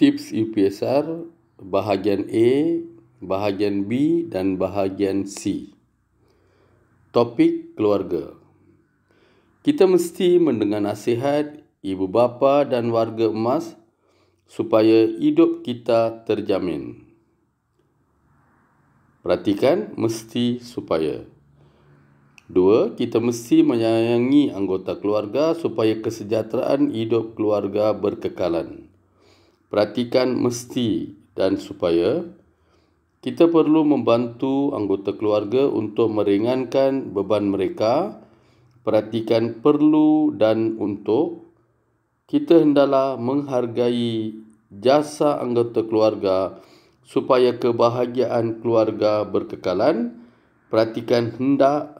tips UPSR bahagian A, bahagian B dan bahagian C. Topik keluarga. Kita mesti mendengar nasihat ibu bapa dan warga emas supaya hidup kita terjamin. Perhatikan mesti supaya. Dua, kita mesti menyayangi anggota keluarga supaya kesejahteraan hidup keluarga berkekalan perhatikan mesti dan supaya kita perlu membantu anggota keluarga untuk meringankan beban mereka perhatikan perlu dan untuk kita hendalah menghargai jasa anggota keluarga supaya kebahagiaan keluarga berkekalan perhatikan hendak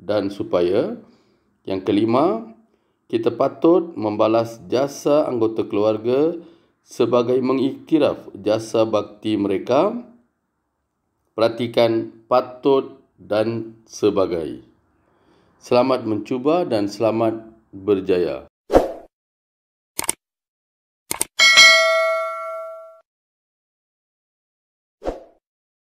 dan supaya yang kelima kita patut membalas jasa anggota keluarga sebagai mengiktiraf jasa bakti mereka perhatikan patut dan sebagai selamat mencuba dan selamat berjaya